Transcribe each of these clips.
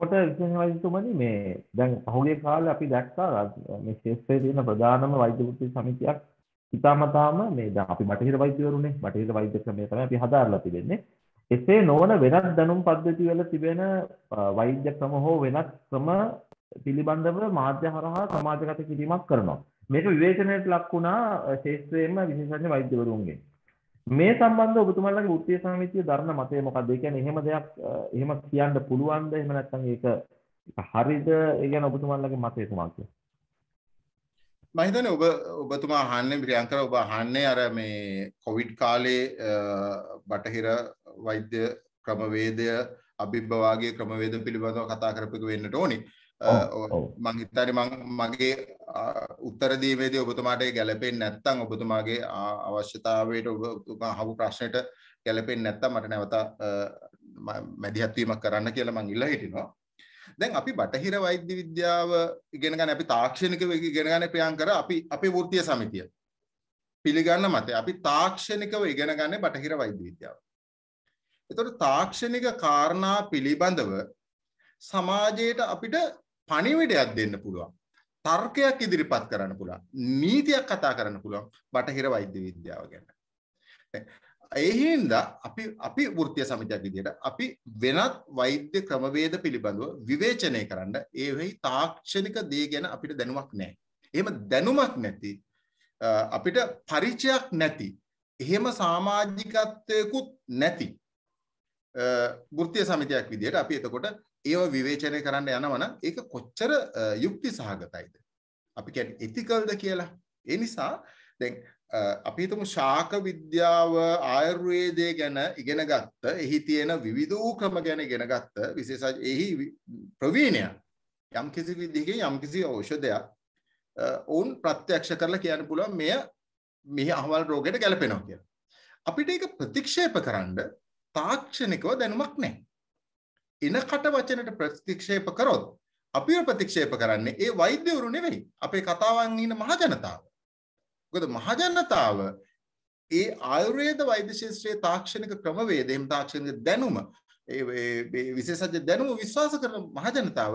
කොට විශේෂ වෛද්‍යතුමනි මේ දැන් පහුගිය කාලේ අපි දැක්කා මේ ශේෂ්ත්‍රයේ තියෙන ප්‍රධානම වෛද්‍ය වෘත්ති සමිතියක් ඉතාමතාම මේ දැන් අපි බටහිර වෛද්‍යවරුනේ බටහිර වෛද්‍ය ක්‍රමය තමයි අපි හදාarලා තිබෙන්නේ. එසේ නොවන වෙනත් දැනුම් පද්ධති වල තිබෙන වෛද්‍ය ක්‍රම හෝ වෙනත් ක්‍රම පිළිබඳව මාධ්‍ය හරහා සමාජගත කිරීමක් කරනවා. මේක විවේචනයට ලක් වුණා ශේෂ්ත්‍රයේම විශේෂඥ වෛද්‍යවරුන්ගෙන්. මේ සම්බන්ධව ඔබතුමාලගේ වෘත්තීය සමිතිය දරන මතය මොකක්ද? ඒ කියන්නේ එහෙම දෙයක් එහෙම කියන්න පුළුවන්ද? එහෙම නැත්නම් ඒක හරිද? ඒ කියන්නේ ඔබතුමාලගේ මතය කුමක්ද? මම හිතන්නේ ඔබ ඔබතුමා අහන්නේ ප්‍රියංකර ඔබ අහන්නේ අර මේ කොවිඩ් කාලේ බටහිර වෛද්‍ය ක්‍රමවේදය අභිබ්බවාගේ ක්‍රමවේද පිළිබඳව කතා කරපු එක වෙන්නට ඕනේ. මං හිතන්නේ මං මගේ උත්තර දීමේදී ඔබතුමාට ගැලපෙන්නේ නැත්නම් ඔබතුමාගේ අවශ්‍යතාවයට ඔබ අහපු ප්‍රශ්නෙට ගැලපෙන්නේ නැත්නම් මට නැවත මැදිහත් වීමක් කරන්න කියලා මං ඉල්ලා හිටිනවා. දැන් අපි බටහිර වෛද්‍ය විද්‍යාව ඉගෙන ගන්න අපි තාක්ෂණිකව ඉගෙන ගන්න ප්‍රියංකර අපි අපේ වෘත්තීය සමිතිය පිළිගන්න මතය අපි තාක්ෂණිකව ඉගෙන ගන්න බටහිර වෛද්‍ය විද්‍යාව. එතකොට තාක්ෂණික කාරණා පිළිබඳව සමාජයට අපිට පණිවිඩයක් දෙන්න පුළුවන්. තර්කයක් ඉදිරිපත් කරන්න පුළුවන් නීතියක් කතා කරන්න පුළුවන් බටහිර වෛද්‍ය විද්‍යාව ගැන එහින්දා අපි අපි වෘත්තිය සමිතියක් විදියට අපි වෙනත් වෛද්‍ය ක්‍රමවේද පිළිබඳව විවේචනය කරන්න ඒ වෙයි තාක්ෂණික දේ ගැන අපිට දැනුමක් නැහැ. එහෙම දැනුමක් නැති අපිට පරිචයක් නැති එහෙම සමාජිකත්වයකුත් නැති වෘත්තිය සමිතියක් විදියට අපි එතකොට ඒව විවේචනය කරන්න යනවනම් ඒක කොච්චර යුක්ති සහගතයිද? අපි කියන්නේ එතිකල්ද කියලා. ඒ නිසා දැන් අපි හිතමු ශාක විද්‍යාව ආයුර්වේදය ගැන ඉගෙන ගත්ත එහි තියෙන විවිධූකම ගැන ඉගෙන ගත්ත විශේෂ එහි ප්‍රවීණය යම් කිසි විදිහකින් යම් කිසි ඖෂධයක් ඔවුන් ප්‍රත්‍යක්ෂ කරලා කියන්න පුළුවන් මෙය මෙහි අහවල් රෝගයට ගැලපෙනවා කියලා. අපිට ඒක ප්‍රතික්ෂේප කරන්න තාක්ෂණිකව දැනුමක් නැහැ. ඉනකට වචනට ප්‍රතික්ෂේප කරොත් අපිව ප්‍රතික්ෂේප කරන්නේ ඒ වෛද්‍යවරු නෙවෙයි අපේ කතාවන් ඉන්න මහජනතාව. මොකද මහජනතාව ඒ ආයුර්වේද වෛද්‍ය ශාස්ත්‍රයේ තාක්ෂණික ක්‍රමවේද එහෙම තාක්ෂණික දැනුම ඒ විශේෂඥ දැනුම විශ්වාස කරන මහජනතාව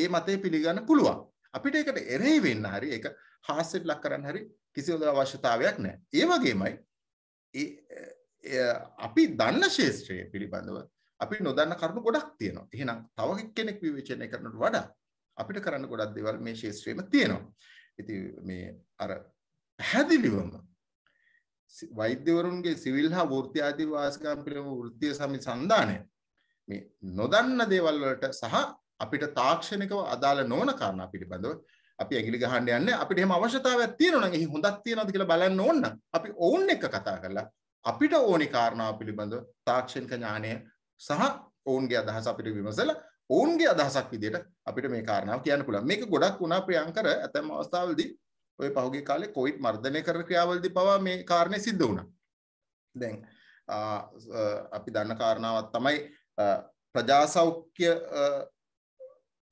ඒ මතය පිළිගන්න පුළුවන්. අපිට ඒකට එරෙහි වෙන්න හරි ඒක හාස්‍යට ලක් කරන්න හරි කිසිම අවශ්‍යතාවයක් නැහැ. ඒ වගේමයි අපි දන්න ශාස්ත්‍රය පිළිබඳව අපි නොදන්න කරුණු ගොඩක් තියෙනවා. එහෙනම් තව කෙනෙක් විවේචනය කරනට වඩා අපිට කරන්න ගොඩක් දේවල් මේ ශාස්ත්‍රයේම තියෙනවා. ඉතින් මේ අර පැහැදිලිවම වෛද්‍යවරුන්ගේ සිවිල් හා වෘත්ති ආදී වාසිකම් පිළිබඳ වෘත්තීය සම්සන්දානය මේ නොදන්න දේවල් වලට සහ අපිට තාක්ෂණිකව අදාළ නොවන කාරණා පිළිබඳව අපි ඇඟිලි ගහන්න යන්නේ අපිට එහෙම අවශ්‍යතාවයක් තියෙනවා නම් එහි හොඳක් තියනවාද කියලා බලන්න ඕන. අපි ඔවුන් එක්ක කතා කරලා අපිට ඕනි කාරණා පිළිබඳව තාක්ෂණික ඥානය සහ ඔවුන්ගේ අදහස අපිට විමසලා ඔවුන්ගේ අදහසක් විදිහට අපිට මේ කාරණාව කියන්න පුළුවන්. මේක ගොඩක් වුණා ප්‍රියංකර ඇතැම් අවස්ථාවලදී ඔය පහුගිය කාලේ කොවිඩ් මර්ධනය කරන ක්‍රියාවලදී පවා මේ කාරණේ සිද්ධ වුණා. දැන් අපි දන්න කාරණාවක් තමයි ප්‍රජා සෞඛ්‍ය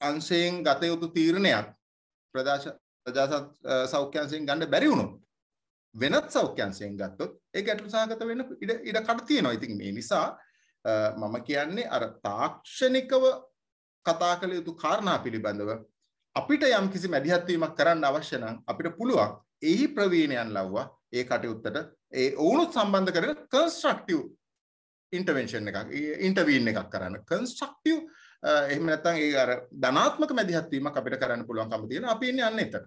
අංශයෙන් ගත යුතු තීරණයක් ප්‍රජා සෞඛ්‍ය අංශයෙන් ගන්න බැරි වුණොත් වෙනත් සෞඛ්‍ය අංශයෙන් ගත්තොත් ඒ ගැටලු සහගත වෙන්න ඉඩ ඉඩ කඩ තියෙනවා. ඉතින් මේ නිසා මම කියන්නේ අර තාක්ෂණිකව කතා කළ යුතු කාරණා පිළිබඳව අපිට යම් කිසි මැදිහත්වීමක් කරන්න අවශ්‍ය නම් අපිට පුළුවන් එහි ප්‍රවීණයන් ලව්වා ඒ කටයුත්තට ඒ ඔවුනුත් සම්බන්ධ කරන කන්ස්ට්‍රක්ටිව් ඉන්ටර්වෙන්ෂන් එකක් ඉන්ටර්වීන් එකක් කරන්න කන්ස්ට්‍රක්ටිව් එහෙම නැත්නම් ඒ අර ධනාත්මක මැදිහත්වීමක් අපිට කරන්න පුළුවන්කම තියෙන අපි ඉන්නේ අන්න එතන